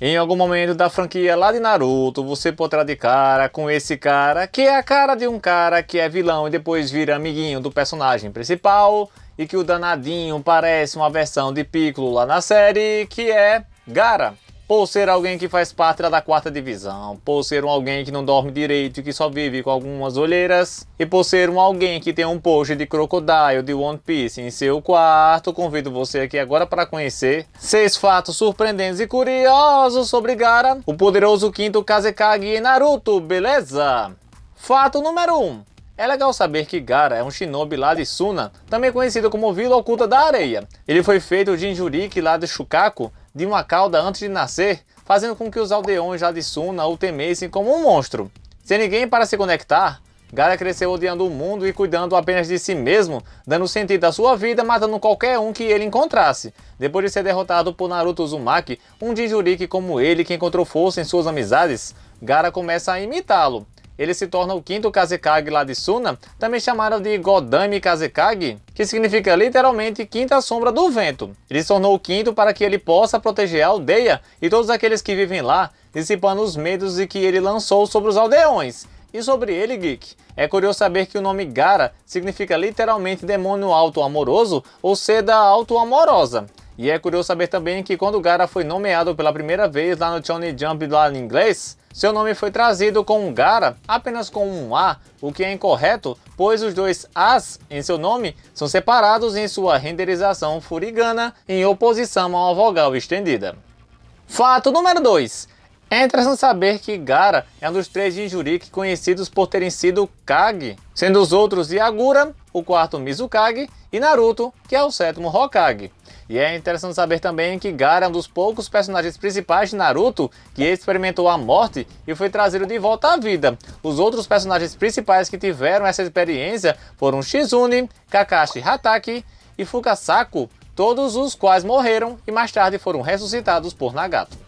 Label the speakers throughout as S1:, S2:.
S1: Em algum momento da franquia lá de Naruto, você poderá de cara com esse cara, que é a cara de um cara que é vilão e depois vira amiguinho do personagem principal, e que o danadinho parece uma versão de Piccolo lá na série, que é Gara por ser alguém que faz parte da quarta divisão, por ser um alguém que não dorme direito e que só vive com algumas olheiras, e por ser um alguém que tem um post de Crocodile de One Piece em seu quarto, convido você aqui agora para conhecer seis fatos surpreendentes e curiosos sobre Gara, o poderoso quinto Kazekage e Naruto, beleza? Fato número 1. Um. É legal saber que Gara é um shinobi lá de Suna, também conhecido como Vila Oculta da Areia. Ele foi feito de Jinjuriki lá de Shukaku, de uma cauda antes de nascer, fazendo com que os aldeões já de Suna o temessem como um monstro. Sem ninguém para se conectar, Gara cresceu odiando o mundo e cuidando apenas de si mesmo, dando sentido à sua vida, matando qualquer um que ele encontrasse. Depois de ser derrotado por Naruto Uzumaki, um Jinjuriki como ele que encontrou força em suas amizades, Gara começa a imitá-lo ele se torna o quinto Kazekage lá de Suna, também chamado de Godami Kazekage, que significa literalmente quinta sombra do vento. Ele se tornou o quinto para que ele possa proteger a aldeia e todos aqueles que vivem lá, dissipando os medos de que ele lançou sobre os aldeões. E sobre ele, Geek, é curioso saber que o nome Gara significa literalmente demônio alto amoroso ou seda alto amorosa. E é curioso saber também que quando o Gara foi nomeado pela primeira vez lá no Johnny Jump lá em inglês, seu nome foi trazido com Gara apenas com um A, o que é incorreto, pois os dois As em seu nome são separados em sua renderização furigana em oposição a uma vogal estendida. Fato número 2. É interessante saber que Gara é um dos três Jinjuriki conhecidos por terem sido Kage, sendo os outros Yagura, o quarto Mizukage, e Naruto, que é o sétimo Hokage. E é interessante saber também que Gara é um dos poucos personagens principais de Naruto que experimentou a morte e foi trazido de volta à vida. Os outros personagens principais que tiveram essa experiência foram Shizune, Kakashi Hatake e Fukasaku, todos os quais morreram e mais tarde foram ressuscitados por Nagato.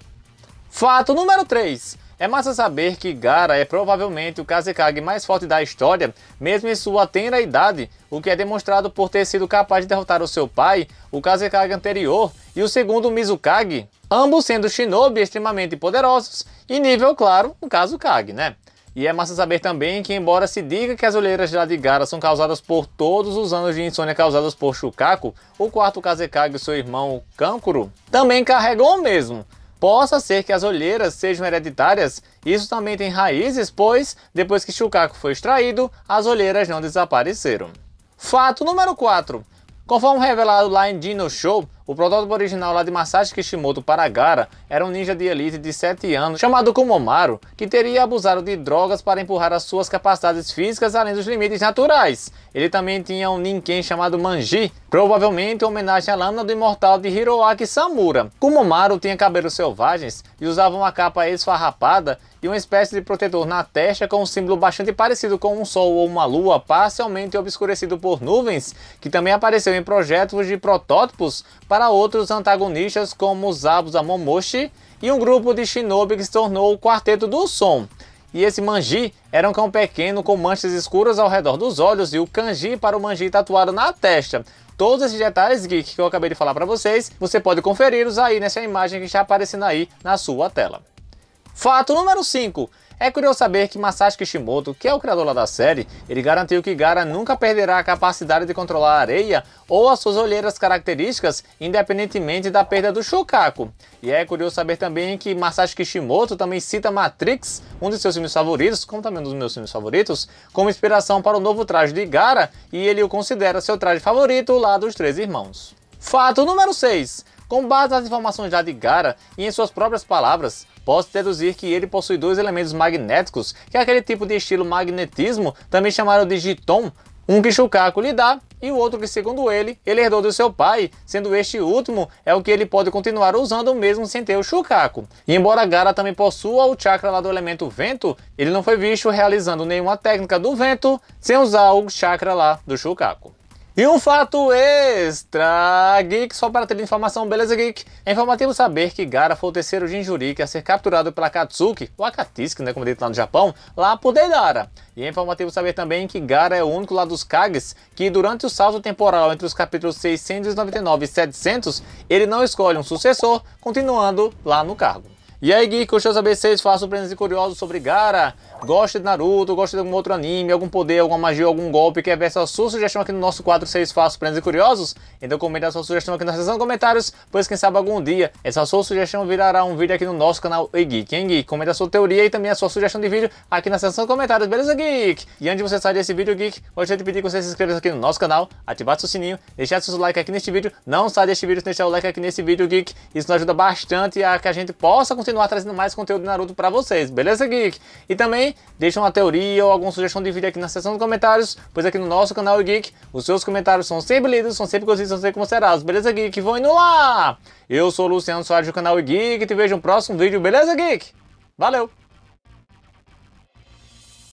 S1: Fato número 3. É massa saber que Gara é provavelmente o Kazekage mais forte da história, mesmo em sua tenra idade, o que é demonstrado por ter sido capaz de derrotar o seu pai, o Kazekage anterior, e o segundo Mizukage, ambos sendo shinobi extremamente poderosos e nível, claro, no caso Kage, né? E é massa saber também que, embora se diga que as olheiras de Gara são causadas por todos os anos de insônia causados por Shukaku, o quarto Kazekage e seu irmão Kankuro também carregam o mesmo, Possa ser que as olheiras sejam hereditárias, isso também tem raízes, pois, depois que Chucaco foi extraído, as olheiras não desapareceram. Fato número 4. Conforme revelado lá em Dino Show, o protótipo original lá de Masashi Kishimoto Paragara era um ninja de elite de 7 anos chamado Kumomaru, que teria abusado de drogas para empurrar as suas capacidades físicas além dos limites naturais. Ele também tinha um ninken chamado Manji, provavelmente homenagem à lâmina do imortal de Hiroaki Samura. Kumomaru tinha cabelos selvagens e usava uma capa esfarrapada e uma espécie de protetor na testa com um símbolo bastante parecido com um sol ou uma lua parcialmente obscurecido por nuvens, que também apareceu em projetos de protótipos para para outros antagonistas como os Zabuza e um grupo de shinobi que se tornou o Quarteto do Som. E esse manji era um cão pequeno com manchas escuras ao redor dos olhos e o kanji para o manji tatuado na testa. Todos esses detalhes geek que eu acabei de falar para vocês, você pode conferi-los aí nessa imagem que está aparecendo aí na sua tela. Fato número 5. É curioso saber que Masashi Kishimoto, que é o criador da série, ele garantiu que Gara nunca perderá a capacidade de controlar a areia ou as suas olheiras características, independentemente da perda do Shokaku. E é curioso saber também que Masashi Kishimoto também cita Matrix, um de seus filmes favoritos, como também um dos meus filmes favoritos, como inspiração para o novo traje de Gara, e ele o considera seu traje favorito lá dos Três Irmãos. Fato número 6. Com base nas informações já de Gara e em suas próprias palavras, Posso deduzir que ele possui dois elementos magnéticos, que é aquele tipo de estilo magnetismo, também chamado de giton, um que Shukaku lhe dá e o outro que, segundo ele, ele herdou do seu pai, sendo este último é o que ele pode continuar usando mesmo sem ter o Shukaku. E embora Gara também possua o chakra lá do elemento vento, ele não foi visto realizando nenhuma técnica do vento sem usar o chakra lá do Shukaku. E um fato extra, Geek, só para ter informação, beleza, Geek? É informativo saber que Gara foi o terceiro Jinjuriki a é ser capturado pela Katsuki, ou Akatsuki, né, como dito lá no Japão, lá por Deidara. E é informativo saber também que Gara é o único lá dos Kages que, durante o salto temporal entre os capítulos 699 e 700, ele não escolhe um sucessor, continuando lá no cargo. E aí, Geek, curtiu saber se vocês façam e curiosos sobre Gara? Gosta de Naruto, gosta de algum outro anime, algum poder, alguma magia, algum golpe, quer ver essa sua sugestão aqui no nosso quadro Vocês Façam e Curiosos? Então comenta a sua sugestão aqui na seção de comentários, pois quem sabe algum dia essa sua sugestão virará um vídeo aqui no nosso canal e Geek, hein, Geek? Comenta a sua teoria e também a sua sugestão de vídeo aqui na seção de comentários, beleza, Geek? E antes de você sair desse vídeo, Geek, gostaria de pedir que você se inscreva aqui no nosso canal, ativasse o sininho, deixasse o seu like aqui neste vídeo, não sai deste vídeo sem deixar o like aqui nesse vídeo, Geek, isso nos ajuda bastante a que a gente possa conseguir continuar trazendo mais conteúdo Naruto para vocês, beleza, Geek? E também deixa uma teoria ou alguma sugestão de vídeo aqui na seção de comentários, pois aqui no nosso canal Geek, os seus comentários são sempre lidos, são sempre cozidos, são sempre considerados, beleza, Geek? Vão indo lá! Eu sou o Luciano Soares do canal Geek, te vejo no próximo vídeo, beleza, Geek? Valeu!